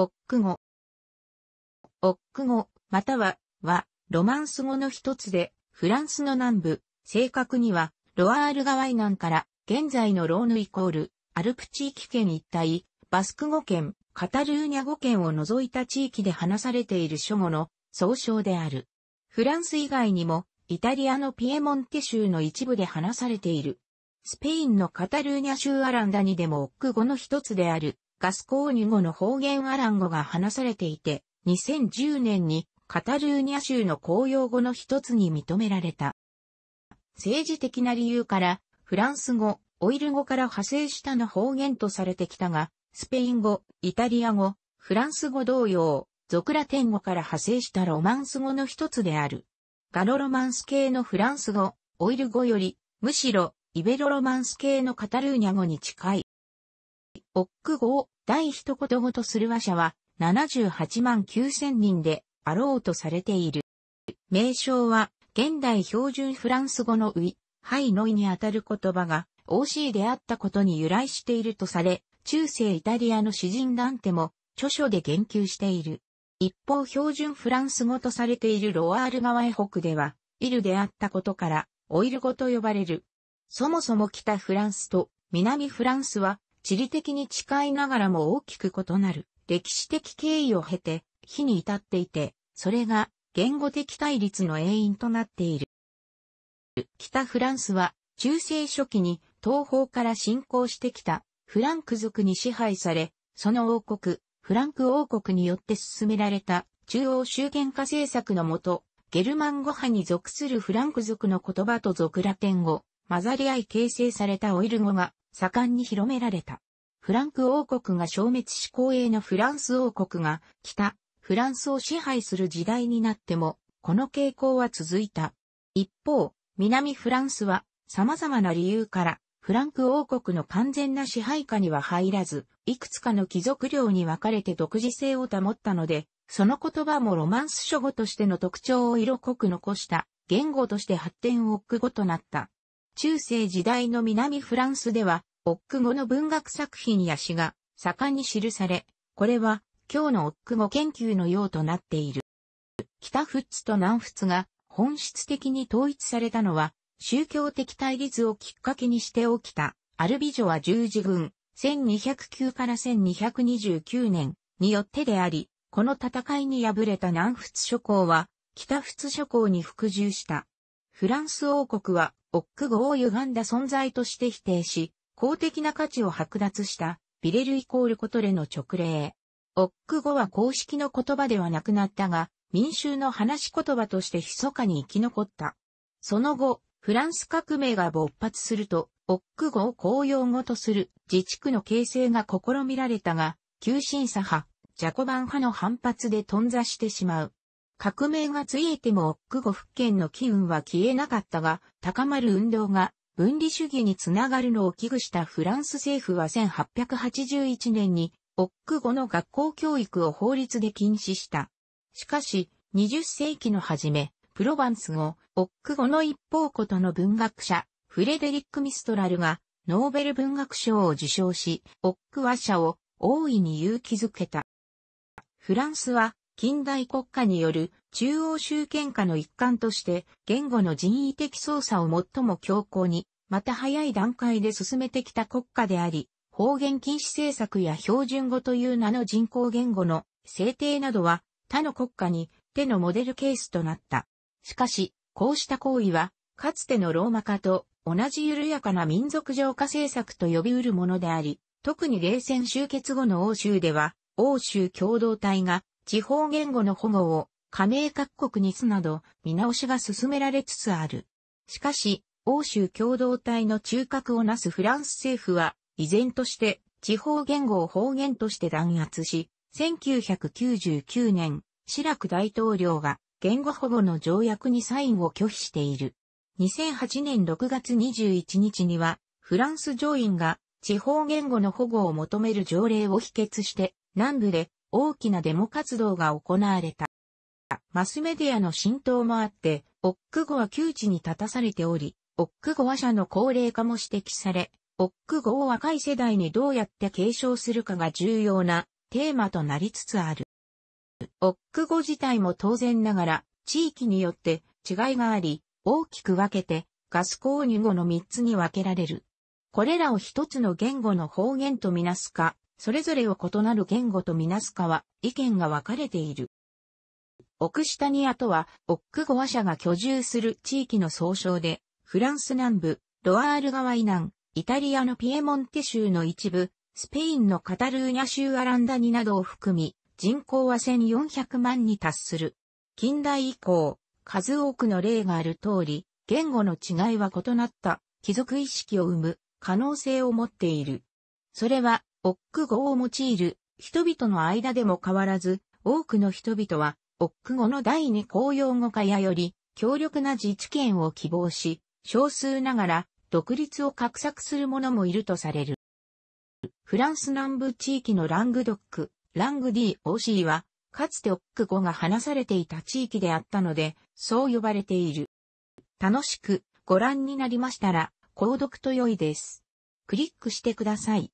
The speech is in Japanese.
オック語。オック語、または、は、ロマンス語の一つで、フランスの南部、正確には、ロアール川以南から、現在のローヌイコール、アルプ地域圏一帯、バスク語圏、カタルーニャ語圏を除いた地域で話されている諸語の総称である。フランス以外にも、イタリアのピエモンテ州の一部で話されている。スペインのカタルーニャ州アランダにでもオック語の一つである、ガスコーニュ語の方言アラン語が話されていて、2010年にカタルーニャ州の公用語の一つに認められた。政治的な理由から、フランス語、オイル語から派生したの方言とされてきたが、スペイン語、イタリア語、フランス語同様、ゾクラテン語から派生したロマンス語の一つである。ガロロマンス系のフランス語、オイル語より、むしろ、イベロロマンス系のカタルーニャ語に近い。オック語を第一言語とする話者は78万9000人であろうとされている。名称は現代標準フランス語のウィ、ハイノイにあたる言葉が OC であったことに由来しているとされ、中世イタリアの詩人ダンテも著書で言及している。一方標準フランス語とされているロワール川へ北では、イルであったことから、オイル語と呼ばれる。そもそも北フランスと南フランスは地理的に近いながらも大きく異なる歴史的経緯を経て、火に至っていて、それが言語的対立の原因となっている。北フランスは中世初期に東方から侵攻してきたフランク族に支配され、その王国、フランク王国によって進められた中央集権化政策のもと、ゲルマン語派に属するフランク族の言葉と族ラテン語、混ざり合い形成されたオイル語が盛んに広められた。フランク王国が消滅し公営のフランス王国が北、フランスを支配する時代になっても、この傾向は続いた。一方、南フランスは様々な理由からフランク王国の完全な支配下には入らず、いくつかの貴族領に分かれて独自性を保ったので、その言葉もロマンス諸語としての特徴を色濃く残した言語として発展を置く語となった。中世時代の南フランスではオック語の文学作品や詩が盛んに記され、これは今日のオック語研究のようとなっている。北仏と南仏が本質的に統一されたのは、宗教的対立をきっかけにして起きた、アルビジョは十字軍、1209から1229年によってであり、この戦いに敗れた南仏諸侯は、北仏諸侯に服従した。フランス王国は、オック語を歪んだ存在として否定し、公的な価値を剥奪したビレルイコールコトレの直令。オック語は公式の言葉ではなくなったが、民衆の話し言葉として密かに生き残った。その後、フランス革命が勃発すると、オック語を公用語とする自治区の形成が試みられたが、急進左派、ジャコバン派の反発で頓挫してしまう。革命がついえてもオック語復権の機運は消えなかったが、高まる運動が分離主義につながるのを危惧したフランス政府は1881年に、オック語の学校教育を法律で禁止した。しかし、20世紀の初め、プロヴァンス語、オック語の一方ことの文学者、フレデリック・ミストラルが、ノーベル文学賞を受賞し、オック話者を大いに勇気づけた。フランスは、近代国家による中央集権下の一環として、言語の人為的操作を最も強硬に、また早い段階で進めてきた国家であり、方言禁止政策や標準語という名の人工言語の制定などは他の国家に手のモデルケースとなった。しかし、こうした行為は、かつてのローマ化と同じ緩やかな民族浄化政策と呼び得るものであり、特に冷戦終結後の欧州では、欧州共同体が地方言語の保護を加盟各国にすなど見直しが進められつつある。しかし、欧州共同体の中核をなすフランス政府は、依然として地方言語を方言として弾圧し、1999年、シラク大統領が言語保護の条約にサインを拒否している。2008年6月21日には、フランス上院が地方言語の保護を求める条例を否決して、南部で大きなデモ活動が行われた。マスメディアの浸透もあって、オック語は窮地に立たされており、オック語話者の高齢化も指摘され、オック語を若い世代にどうやって継承するかが重要なテーマとなりつつある。オック語自体も当然ながら、地域によって違いがあり、大きく分けてガス購入語の3つに分けられる。これらを一つの言語の方言とみなすか、それぞれを異なる言語とみなすかは意見が分かれている。オクシタニアとは、オック語話社が居住する地域の総称で、フランス南部、ロアール川以南、イタリアのピエモンテ州の一部、スペインのカタルーニャ州アランダニなどを含み、人口は1400万に達する。近代以降、数多くの例がある通り、言語の違いは異なった貴族意識を生む可能性を持っている。それは、オック語を用いる人々の間でも変わらず、多くの人々はオック語の第二公用語化やより、強力な自治権を希望し、少数ながら、独立を画策する者もいるとされる。フランス南部地域のラングドック、ラング DOC は、かつてオック語が話されていた地域であったので、そう呼ばれている。楽しくご覧になりましたら、購読と良いです。クリックしてください。